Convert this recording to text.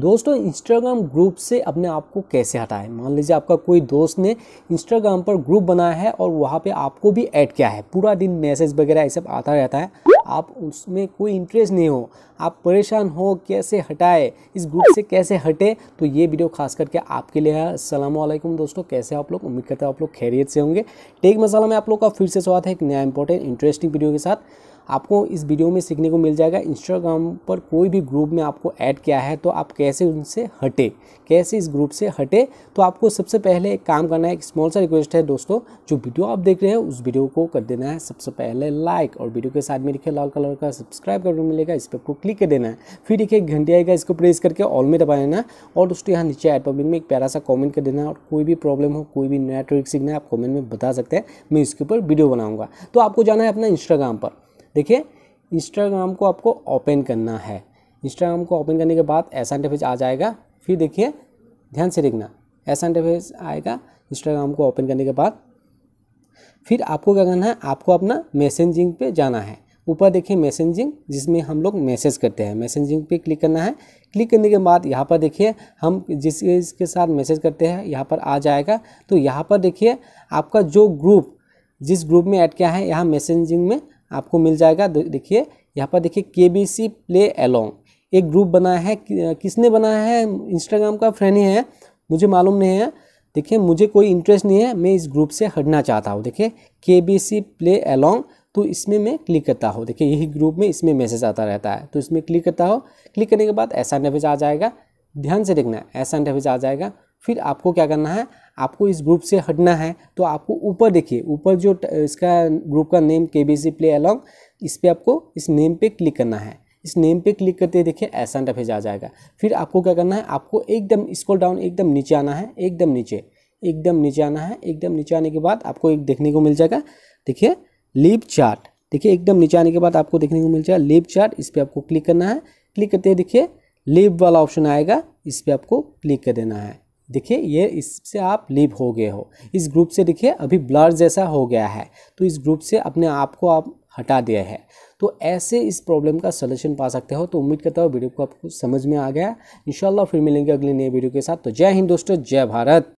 दोस्तों Instagram group से अपने आप को कैसे हटाएं मान लीजिए आपका कोई दोस्त ने इंस्टाग्राम पर ग्रुप बनाया है और वहाँ पे आपको भी ऐड किया है पूरा दिन मैसेज वगैरह ये सब आता रहता है आप उसमें कोई इंटरेस्ट नहीं हो आप परेशान हो कैसे हटाए इस ग्रुप से कैसे हटे तो ये वीडियो खास करके आपके लिए है असलम दोस्तों कैसे आप लोग उम्मीद करते हैं आप लोग खैरियत से होंगे टेक मसाला में आप लोग का फिर से स्वागत है एक नया इंपॉर्टेंट इंटरेस्टिंग वीडियो के साथ आपको इस वीडियो में सीखने को मिल जाएगा इंस्टाग्राम पर कोई भी ग्रुप में आपको ऐड किया है तो आप कैसे उनसे हटे कैसे इस ग्रुप से हटे तो आपको सबसे पहले एक काम करना है एक स्मॉल सा रिक्वेस्ट है दोस्तों जो वीडियो आप देख रहे हैं उस वीडियो को कर देना है सबसे पहले लाइक और वीडियो के साथ में लिखे लाल कलर का सब्सक्राइब का बटन मिलेगा इस पर आपको क्लिक कर देना है फिर देखिए एक घंटी आएगा इसको प्रेस करके ऑल में दबा देना और दोस्तों यहाँ नीचे एड पब्लिक में एक प्यारा सा कॉमेंट कर देना और कोई भी प्रॉब्लम हो कोई भी नया ट्रिक सीखना है आप कॉमेंट में बता सकते हैं मैं इसके ऊपर वीडियो बनाऊँगा तो आपको जाना है अपना इंस्टाग्राम पर देखिए इंस्टाग्राम को आपको ओपन करना है इंस्टाग्राम को ओपन करने के बाद ऐसा इंटरफेस आ जाएगा फिर देखिए ध्यान से देखना ऐसा इंटरफेस आएगा इंस्टाग्राम को ओपन करने के बाद फिर आपको क्या करना है आपको अपना मैसेजिंग पे जाना है ऊपर देखिए मैसेजिंग जिसमें हम लोग मैसेज करते हैं मैसेजिंग पे क्लिक करना है क्लिक करने के बाद यहाँ पर देखिए हम जिस इसके साथ मैसेज करते हैं यहाँ पर आ जाएगा तो यहाँ पर देखिए आपका जो ग्रुप जिस ग्रुप में ऐड किया है यहाँ मैसेजिंग में आपको मिल जाएगा देखिए यहाँ पर देखिए K B C play along एक ग्रुप बनाया है किसने बनाया है इंस्टाग्राम का फ्रेंड ही है मुझे मालूम नहीं है देखिए मुझे कोई इंटरेस्ट नहीं है मैं इस ग्रुप से हटना चाहता हूँ देखिए K B C play along तो इसमें मैं क्लिक करता हूँ देखिए यही ग्रुप में इसमें मैसेज आता रहता है तो इसमें क्लिक करता हो क्लिक करने के बाद ऐसा इंटरफेज आ जाएगा ध्यान से देखना ऐसा इंटरफेज आ जाएगा फिर आपको क्या करना है आपको इस ग्रुप से हटना है तो आपको ऊपर देखिए ऊपर जो इसका ग्रुप का नेम के बी सी प्ले अलॉन्ग इस पर आपको इस नेम पे क्लिक करना है इस नेम पे क्लिक करते देखिए ऐसा इंटरफेज आ जाएगा फिर आपको क्या करना है आपको एकदम स्क्रॉल डाउन एकदम नीचे आना है एकदम नीचे एकदम नीचे आना है एकदम नीचे आने के बाद आपको एक देखने को मिल जाएगा देखिए लीप चार्ट देखिए एकदम नीचे आने के बाद आपको देखने को मिल जाएगा लिप चार्ट इस पर आपको क्लिक करना है क्लिक करते हैं देखिए लिप वाला ऑप्शन आएगा इस पर आपको क्लिक कर देना है देखिए ये इससे आप लीव हो गए हो इस ग्रुप से देखिए अभी ब्लर जैसा हो गया है तो इस ग्रुप से अपने आप को आप हटा दिया है तो ऐसे इस प्रॉब्लम का सलूशन पा सकते हो तो उम्मीद करता हूँ वीडियो को आपको समझ में आ गया इंशाल्लाह फिर मिलेंगे अगले नए वीडियो के साथ तो जय हिंद दोस्तों जय भारत